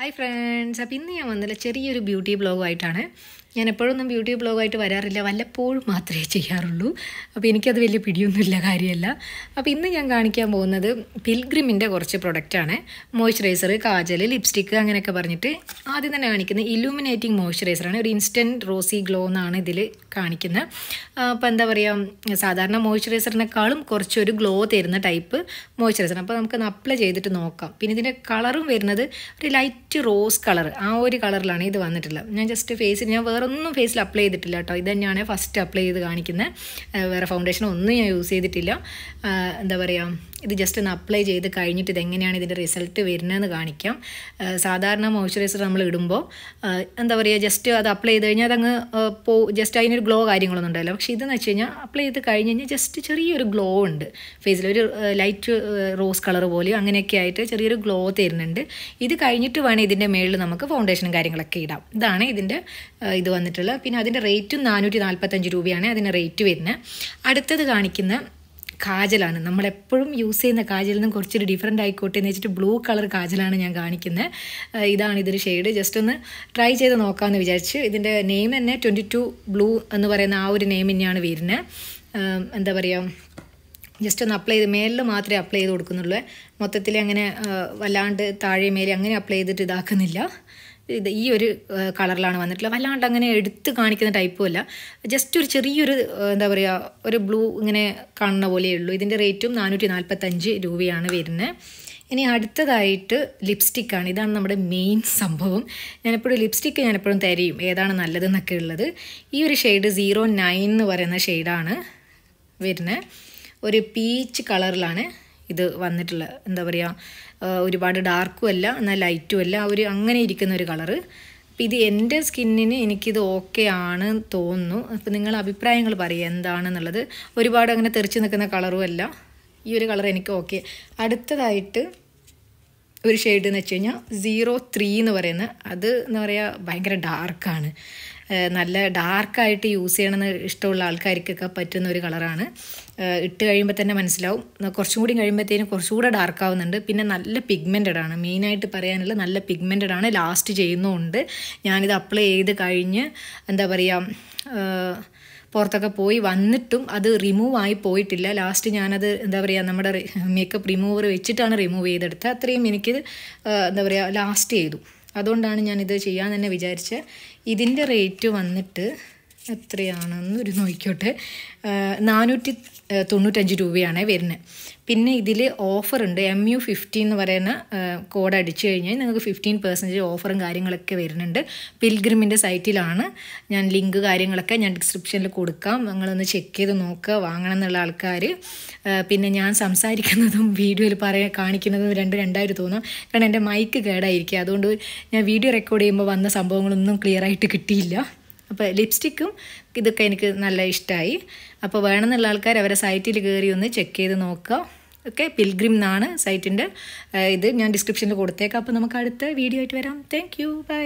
hi friends അപ്പോൾ ഇന്ന് ഞാൻ വന്നില്ല ചെറിയൊരു ബ്യൂട്ടി ബ്ലോഗുമായിട്ടാണ് ഞാൻ എപ്പോഴൊന്നും ബ്യൂട്ടി ബ്ലോഗായിട്ട് വരാറില്ല വല്ലപ്പോഴും മാത്രമേ ചെയ്യാറുള്ളൂ അപ്പോൾ എനിക്കത് വലിയ പിടിയൊന്നുമില്ല കാര്യമല്ല അപ്പോൾ ഇന്ന് ഞാൻ കാണിക്കാൻ പോകുന്നത് പിൽഗ്രിമിൻ്റെ കുറച്ച് പ്രൊഡക്റ്റാണ് മോയ്സ്ചറൈസർ കാജൽ ലിപ്സ്റ്റിക്ക് അങ്ങനെയൊക്കെ പറഞ്ഞിട്ട് ആദ്യം തന്നെ കാണിക്കുന്നത് ഇലൂമിനേറ്റിംഗ് മോയ്സ്ചറൈസറാണ് ഒരു ഇൻസ്റ്റൻറ്റ് റോസി ഗ്ലോ എന്നാണ് ഇതിൽ കാണിക്കുന്നത് അപ്പോൾ എന്താ പറയുക സാധാരണ മോയ്സ്ചറൈസറിനേക്കാളും കുറച്ചൊരു ഗ്ലോ തരുന്ന ടൈപ്പ് മോയ്സ്ചറൈസർ അപ്പോൾ നമുക്കൊന്ന് അപ്ലൈ ചെയ്തിട്ട് നോക്കാം പിന്നെ ഇതിൻ്റെ കളറും വരുന്നത് ഒരു ലൈറ്റ് റോസ് കളർ ആ ഒരു കളറിലാണ് ഇത് വന്നിട്ടുള്ളത് ഞാൻ ജസ്റ്റ് ഫേസിൽ ഞാൻ വേറെ വേറൊന്നും ഫേസിൽ അപ്ലൈ ചെയ്തിട്ടില്ല കേട്ടോ ഇത് തന്നെയാണ് ഫസ്റ്റ് അപ്ലൈ ചെയ്ത് കാണിക്കുന്നത് വേറെ ഫൗണ്ടേഷൻ ഒന്നും ഞാൻ യൂസ് ചെയ്തിട്ടില്ല എന്താ പറയുക ഇത് ജസ്റ്റ് ഒന്ന് അപ്ലൈ ചെയ്ത് കഴിഞ്ഞിട്ട് ഇതെങ്ങനെയാണ് ഇതിൻ്റെ റിസൾട്ട് വരുന്നതെന്ന് കാണിക്കാം സാധാരണ മോയ്സ്ചറൈസർ നമ്മൾ ഇടുമ്പോൾ എന്താ പറയുക ജസ്റ്റ് അത് അപ്ലൈ ചെയ്ത് കഴിഞ്ഞാൽ അതങ്ങ് പോ ജസ്റ്റ് അതിനൊരു ഗ്ലോ കാര്യങ്ങളൊന്നും ഉണ്ടാവില്ല പക്ഷേ ഇതെന്ന് വെച്ച് കഴിഞ്ഞാൽ അപ്ലൈ ചെയ്ത് കഴിഞ്ഞ് കഴിഞ്ഞാൽ ജസ്റ്റ് ചെറിയൊരു ഗ്ലോ ഉണ്ട് ഫേസിൽ ഒരു ലൈറ്റ് റോസ് കളർ പോലെ അങ്ങനെയൊക്കെ ആയിട്ട് ചെറിയൊരു ഗ്ലോ തരുന്നുണ്ട് ഇത് കഴിഞ്ഞിട്ട് വേണം ഇതിൻ്റെ മേളിൽ നമുക്ക് ഫൗണ്ടേഷനും കാര്യങ്ങളൊക്കെ ഇടാം ഇതാണ് ഇതിൻ്റെ ഇത് ഇത് വന്നിട്ടുള്ളത് പിന്നെ അതിൻ്റെ റേറ്റും നാനൂറ്റി നാൽപ്പത്തഞ്ച് രൂപയാണ് അതിൻ്റെ റേറ്റ് വരുന്നത് അടുത്തത് കാണിക്കുന്ന കാജലാണ് നമ്മളെപ്പോഴും യൂസ് ചെയ്യുന്ന കാജലിൽ നിന്നും കുറച്ചൊരു ഡിഫറെൻ്റ് ആയിക്കോട്ടെ എന്ന് വെച്ചിട്ട് ബ്ലൂ കളർ കാജലാണ് ഞാൻ കാണിക്കുന്നത് ഇതാണ് ഇതൊരു ഷെയ്ഡ് ജസ്റ്റ് ഒന്ന് ട്രൈ ചെയ്ത് നോക്കാമെന്ന് വിചാരിച്ച് ഇതിൻ്റെ നെയിം തന്നെ ട്വൻറ്റി ടു ബ്ലൂ എന്ന് പറയുന്ന ആ ഒരു നെയിം തന്നെയാണ് വരുന്നത് എന്താ പറയുക ജസ്റ്റ് ഒന്ന് അപ്ലൈ ചെയ്ത് മേലിൽ മാത്രമേ അപ്ലൈ ചെയ്ത് കൊടുക്കുന്നുള്ളൂ മൊത്തത്തിൽ അങ്ങനെ വല്ലാണ്ട് താഴെ മേലെ അങ്ങനെ അപ്ലൈ ചെയ്തിട്ട് ഇതാക്കുന്നില്ല ഇത് ഈ ഒരു കളറിലാണ് വന്നിട്ടുള്ളത് വല്ലാണ്ട് അങ്ങനെ എടുത്ത് കാണിക്കുന്ന ടൈപ്പും അല്ല ജസ്റ്റ് ഒരു ചെറിയൊരു എന്താ പറയുക ഒരു ബ്ലൂ ഇങ്ങനെ കാണുന്ന പോലെയേ ഉള്ളൂ ഇതിൻ്റെ റേറ്റും നാനൂറ്റി നാൽപ്പത്തഞ്ച് രൂപയാണ് വരുന്നത് ഇനി അടുത്തതായിട്ട് ലിപ്സ്റ്റിക്കാണ് ഇതാണ് നമ്മുടെ മെയിൻ സംഭവം ഞാനെപ്പോഴും ലിപ്സ്റ്റിക്ക് ഞാനെപ്പോഴും തരയും ഏതാണ് നല്ലതെന്നൊക്കെ ഉള്ളത് ഈ ഒരു ഷെയ്ഡ് സീറോ നയൻ എന്ന് പറയുന്ന ഷെയ്ഡാണ് വരുന്നത് ഒരു പീച്ച് കളറിലാണ് ഇത് വന്നിട്ടുള്ള എന്താ പറയുക ഒരുപാട് ഡാർക്കും അല്ല എന്നാൽ ലൈറ്റും അല്ല ഒരു അങ്ങനെ ഇരിക്കുന്ന ഒരു കളറ് അപ്പം ഇത് എൻ്റെ സ്കിന്നിന് എനിക്കിത് ഓക്കെ ആണ് തോന്നുന്നു അപ്പം നിങ്ങൾ അഭിപ്രായങ്ങൾ പറയുക എന്താണെന്നുള്ളത് ഒരുപാട് അങ്ങനെ തെറിച്ച് നിൽക്കുന്ന കളറും അല്ല ഈ ഒരു കളർ എനിക്ക് ഓക്കെ അടുത്തതായിട്ട് ഒരു ഷെയ്ഡ് എന്ന് വെച്ച് കഴിഞ്ഞാൽ സീറോ ത്രീ എന്ന് പറയുന്നത് അത് എന്താ പറയുക ഭയങ്കര ഡാർക്കാണ് നല്ല ഡാർക്കായിട്ട് യൂസ് ചെയ്യണമെന്ന് ഇഷ്ടമുള്ള ആൾക്കാർക്കൊക്കെ പറ്റുന്ന ഒരു കളറാണ് ഇട്ട് കഴിയുമ്പോൾ തന്നെ മനസ്സിലാവും കുറച്ചും കൂടി കഴിയുമ്പോഴത്തേനും കുറച്ചും കൂടെ ഡാർക്കാവുന്നുണ്ട് പിന്നെ നല്ല പിഗ്മെൻറ്റഡ് ആണ് മെയിനായിട്ട് പറയാനുള്ളത് നല്ല പിഗ്മെൻറ്റഡ് ആണ് ലാസ്റ്റ് ചെയ്യുന്നുമുണ്ട് ഞാനിത് അപ്ലൈ ചെയ്ത് കഴിഞ്ഞ് എന്താ പറയുക പുറത്തൊക്കെ പോയി വന്നിട്ടും അത് റിമൂവ് ആയി പോയിട്ടില്ല ലാസ്റ്റ് ഞാനത് എന്താ പറയുക നമ്മുടെ മേക്കപ്പ് റിമൂവർ വെച്ചിട്ടാണ് റിമൂവ് ചെയ്തെടുത്തത് അത്രയും എനിക്ക് എന്താ പറയുക ലാസ്റ്റ് ചെയ്തു അതുകൊണ്ടാണ് ഞാനിത് ചെയ്യാൻ തന്നെ വിചാരിച്ചത് ഇതിൻ്റെ റേറ്റ് വന്നിട്ട് എത്രയാണെന്നൊരു നോക്കിക്കോട്ടെ നാനൂറ്റി തൊണ്ണൂറ്റഞ്ച് രൂപയാണ് വരുന്നത് പിന്നെ ഇതിൽ ഓഫറുണ്ട് എം യു ഫിഫ്റ്റീൻ എന്ന് പറയുന്ന കോഡ് അടിച്ചു കഴിഞ്ഞാൽ നിങ്ങൾക്ക് ഫിഫ്റ്റീൻ പെർസെൻറ്റേജ് ഓഫറും കാര്യങ്ങളൊക്കെ വരുന്നുണ്ട് പിൽഗ്രിമിൻ്റെ സൈറ്റിലാണ് ഞാൻ ലിങ്ക് കാര്യങ്ങളൊക്കെ ഞാൻ ഡിസ്ക്രിപ്ഷനിൽ കൊടുക്കാം നിങ്ങളൊന്ന് ചെക്ക് ചെയ്ത് നോക്കുക വാങ്ങണം എന്നുള്ള ആൾക്കാർ പിന്നെ ഞാൻ സംസാരിക്കുന്നതും വീഡിയോയിൽ പറയാൻ കാണിക്കുന്നതും രണ്ട് രണ്ടായിരം തോന്നും കാരണം എൻ്റെ മൈക്ക് കേടായിരിക്കും അതുകൊണ്ട് ഞാൻ വീഡിയോ റെക്കോർഡ് ചെയ്യുമ്പോൾ വന്ന സംഭവങ്ങളൊന്നും ക്ലിയറായിട്ട് കിട്ടിയില്ല അപ്പോൾ ലിപ്സ്റ്റിക്കും ഇതൊക്കെ എനിക്ക് നല്ല ഇഷ്ടമായി അപ്പോൾ വേണമെന്നുള്ള ആൾക്കാർ അവരെ സൈറ്റിൽ കയറി ഒന്ന് ചെക്ക് ചെയ്ത് നോക്കുക ഓക്കെ പിൽഗ്രിം എന്നാണ് സൈറ്റിൻ്റെ ഇത് ഞാൻ ഡിസ്ക്രിപ്ഷനിൽ കൊടുത്തേക്കാം അപ്പോൾ നമുക്ക് അടുത്ത വീഡിയോ ആയിട്ട് വരാം താങ്ക് യു ബൈ